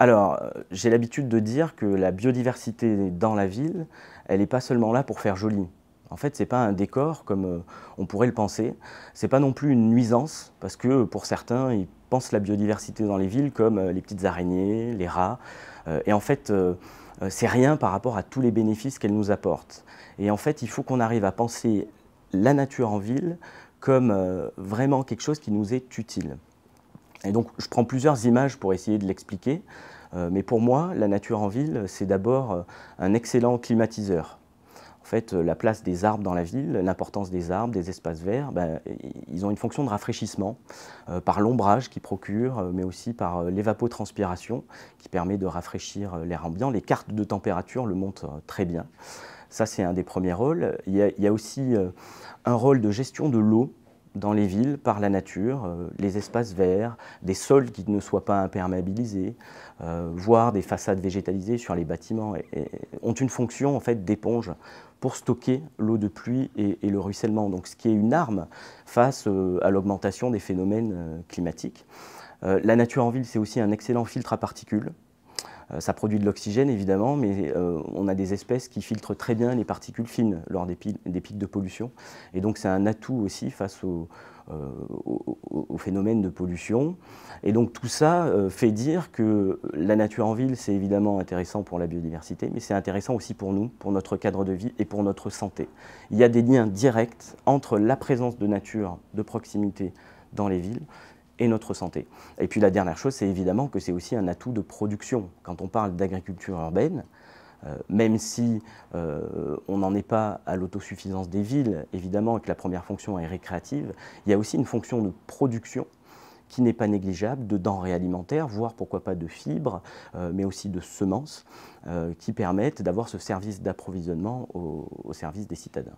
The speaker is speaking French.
Alors, euh, j'ai l'habitude de dire que la biodiversité dans la ville, elle n'est pas seulement là pour faire joli. En fait, ce n'est pas un décor comme euh, on pourrait le penser. Ce n'est pas non plus une nuisance, parce que pour certains, ils la biodiversité dans les villes comme euh, les petites araignées, les rats. Euh, et en fait, euh, c'est rien par rapport à tous les bénéfices qu'elle nous apporte. Et en fait, il faut qu'on arrive à penser la nature en ville comme vraiment quelque chose qui nous est utile. Et donc, je prends plusieurs images pour essayer de l'expliquer. mais pour moi, la nature en ville, c'est d'abord un excellent climatiseur en fait, euh, la place des arbres dans la ville, l'importance des arbres, des espaces verts, ben, ils ont une fonction de rafraîchissement euh, par l'ombrage qu'ils procurent, euh, mais aussi par l'évapotranspiration qui permet de rafraîchir l'air ambiant. Les cartes de température le montrent très bien. Ça, c'est un des premiers rôles. il y a aussi un rôle de gestion de l'eau dans les villes par la nature, euh, les espaces verts, des sols qui ne soient pas imperméabilisés, euh, voire des façades végétalisées sur les bâtiments, ont une fonction en fait d'éponge pour stocker l'eau de pluie et, le ruissellement, donc ce qui est une arme face euh, à l'augmentation des phénomènes climatiques. la nature en ville, c'est aussi un excellent filtre à particules euh, ça produit de l'oxygène évidemment, mais euh, on a des espèces qui filtrent très bien les particules fines lors des, pics de pollution. Et donc c'est un atout aussi face aux euh, phénomènes de pollution. Et donc tout ça fait dire que la nature en ville, c'est évidemment intéressant pour la biodiversité, mais c'est intéressant aussi pour nous, pour notre cadre de vie et pour notre santé. Il y a des liens directs entre la présence de nature de proximité dans les villes et notre santé. Et puis la dernière chose, c'est évidemment que c'est aussi un atout de production. Quand on parle d'agriculture urbaine, euh, même si euh, on n'en est pas à l'autosuffisance des villes, évidemment, que la première fonction est récréative, il y a aussi une fonction de production qui n'est pas négligeable de denrées alimentaires, voire pourquoi pas de fibres, euh, mais aussi de semences, qui permettent d'avoir ce service d'approvisionnement au, service des citadins.